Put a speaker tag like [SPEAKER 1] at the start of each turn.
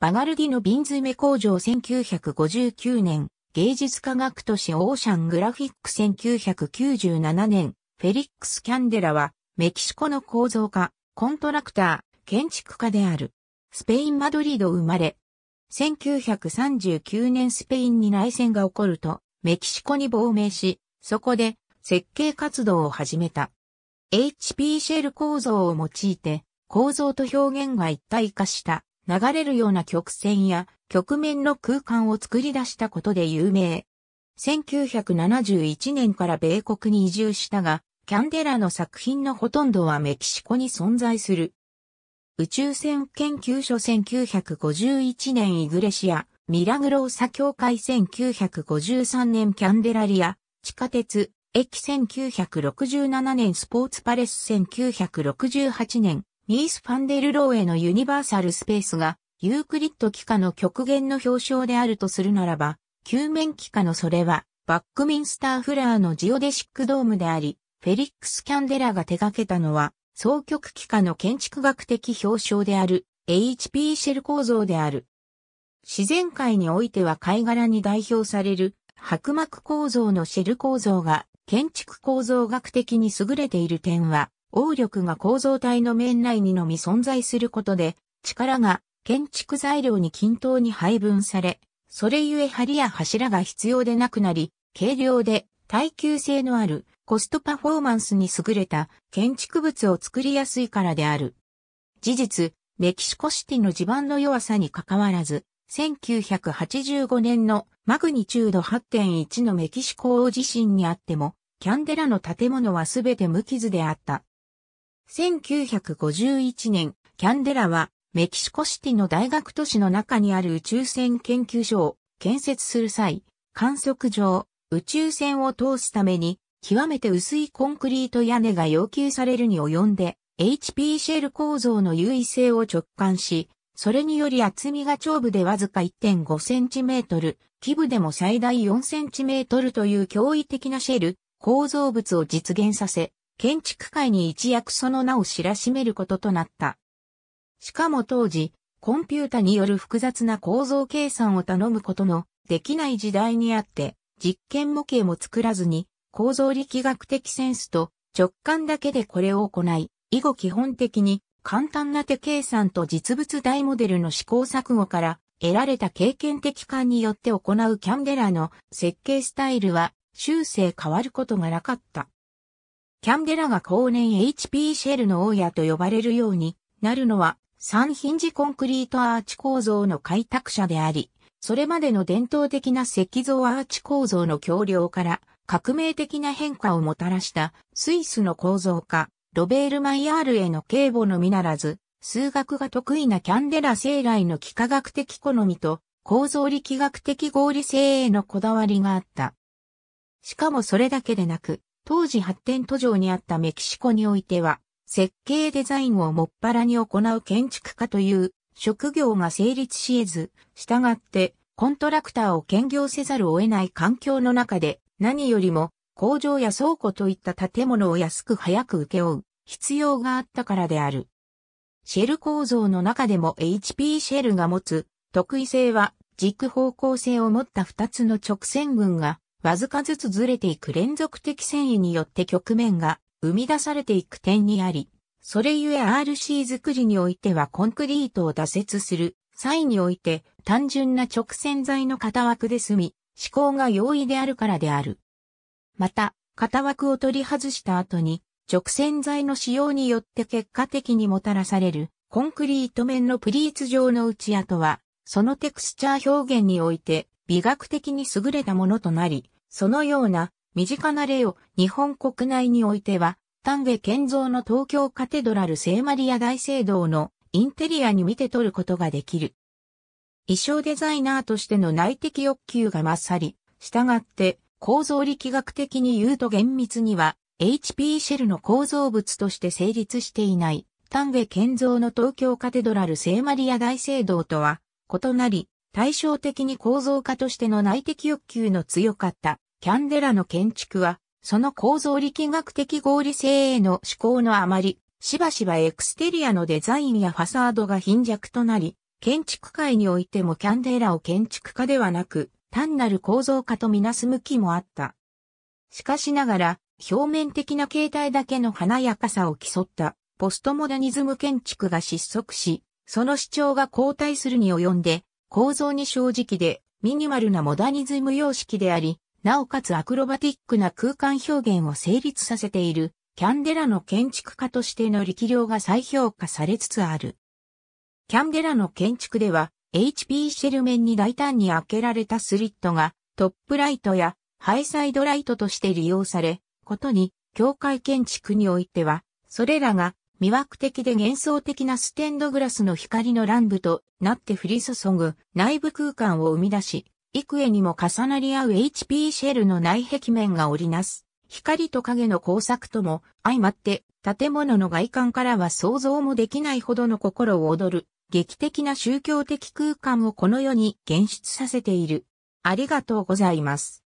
[SPEAKER 1] バガルディの瓶詰工場1959年、芸術科学都市オーシャングラフィック1997年、フェリックス・キャンデラは、メキシコの構造家、コントラクター、建築家である。スペイン・マドリード生まれ。1939年スペインに内戦が起こると、メキシコに亡命し、そこで設計活動を始めた。HP シェル構造を用いて、構造と表現が一体化した流れるような曲線や曲面の空間を作り出したことで有名。1971年から米国に移住したが、キャンデラの作品のほとんどはメキシコに存在する。宇宙船研究所1951年イグレシア、ミラグローサ協会1953年キャンデラリア、地下鉄、駅1967年スポーツパレス1968年、ニース・ファンデル・ローへのユニバーサル・スペースが、ユークリッド幾何の極限の表彰であるとするならば、球面幾何のそれは、バックミンスター・フラーのジオデシックドームであり、フェリックス・キャンデラが手掛けたのは、双極幾何の建築学的表彰である、HP シェル構造である。自然界においては貝殻に代表される白膜構造のシェル構造が建築構造学的に優れている点は応力が構造体の面内にのみ存在することで、力が建築材料に均等に配分され、それゆえ梁や柱が必要でなくなり、軽量で耐久性のあるコストパフォーマンスに優れた建築物を作りやすいからである。事実、メキシコシティの地盤の弱さに関わらず、1985年のマグニチュード8.1のメキシコ大地震にあっても、キャンデラの建物はすべて無傷であった。1951年、キャンデラはメキシコシティの大学都市の中にある宇宙船研究所を建設する際、観測上、宇宙船を通すために、極めて薄いコンクリート屋根が要求されるに及んで、HP シェル構造の優位性を直感し、それにより厚みが長部でわずか1.5センチメートル、基部でも最大4センチメートルという驚異的なシェル構造物を実現させ、建築界に一躍その名を知らしめることとなった。しかも当時、コンピュータによる複雑な構造計算を頼むことのできない時代にあって、実験模型も作らずに、構造力学的センスと直感だけでこれを行い、以後基本的に簡単な手計算と実物大モデルの試行錯誤から得られた経験的感によって行うキャンデラの設計スタイルは修正変わることがなかった。キャンデラが後年 HP シェルの大家と呼ばれるようになるのは、三ヒンジコンクリートアーチ構造の開拓者であり、それまでの伝統的な石像アーチ構造の橋梁から革命的な変化をもたらしたスイスの構造家、ロベール・マイヤールへの警護のみならず、数学が得意なキャンデラ生来の幾何学的好みと構造力学的合理性へのこだわりがあった。しかもそれだけでなく、当時発展途上にあったメキシコにおいては、設計デザインをもっぱらに行う建築家という職業が成立し得ず、従ってコントラクターを兼業せざるを得ない環境の中で何よりも工場や倉庫といった建物を安く早く請け負う必要があったからである。シェル構造の中でも HP シェルが持つ特異性は軸方向性を持った2つの直線群がわずかずつずれていく連続的遷移によって局面が生み出されていく点にあり、それゆえ RC 作りにおいてはコンクリートを打折する際において単純な直線材の型枠で済み、思考が容易であるからである。また、型枠を取り外した後に直線材の使用によって結果的にもたらされるコンクリート面のプリーツ状の内跡は、そのテクスチャー表現において美学的に優れたものとなり、そのような身近な例を日本国内においては、丹下健造の東京カテドラル聖マリア大聖堂のインテリアに見て取ることができる。衣装デザイナーとしての内的欲求が勝り、従って構造力学的に言うと厳密には HP シェルの構造物として成立していない丹下健造の東京カテドラル聖マリア大聖堂とは異なり、対照的に構造化としての内的欲求の強かったキャンデラの建築は、その構造力学的合理性への思考のあまり、しばしばエクステリアのデザインやファサードが貧弱となり、建築界においてもキャンデラを建築家ではなく、単なる構造化とみなす向きもあった。しかしながら、表面的な形態だけの華やかさを競った、ポストモダニズム建築が失速し、その主張が後退するに及んで、構造に正直で、ミニマルなモダニズム様式であり、なおかつアクロバティックな空間表現を成立させている、キャンデラの建築家としての力量が再評価されつつある。キャンデラの建築では、HP シェル面に大胆に開けられたスリットが、トップライトやハイサイドライトとして利用され、ことに、教会建築においては、それらが魅惑的で幻想的なステンドグラスの光の乱舞となって降り注ぐ内部空間を生み出し、幾重にも重なり合う HP シェルの内壁面が織りなす。光と影の工作とも相まって建物の外観からは想像もできないほどの心を躍る劇的な宗教的空間をこの世に現出させている。ありがとうございます。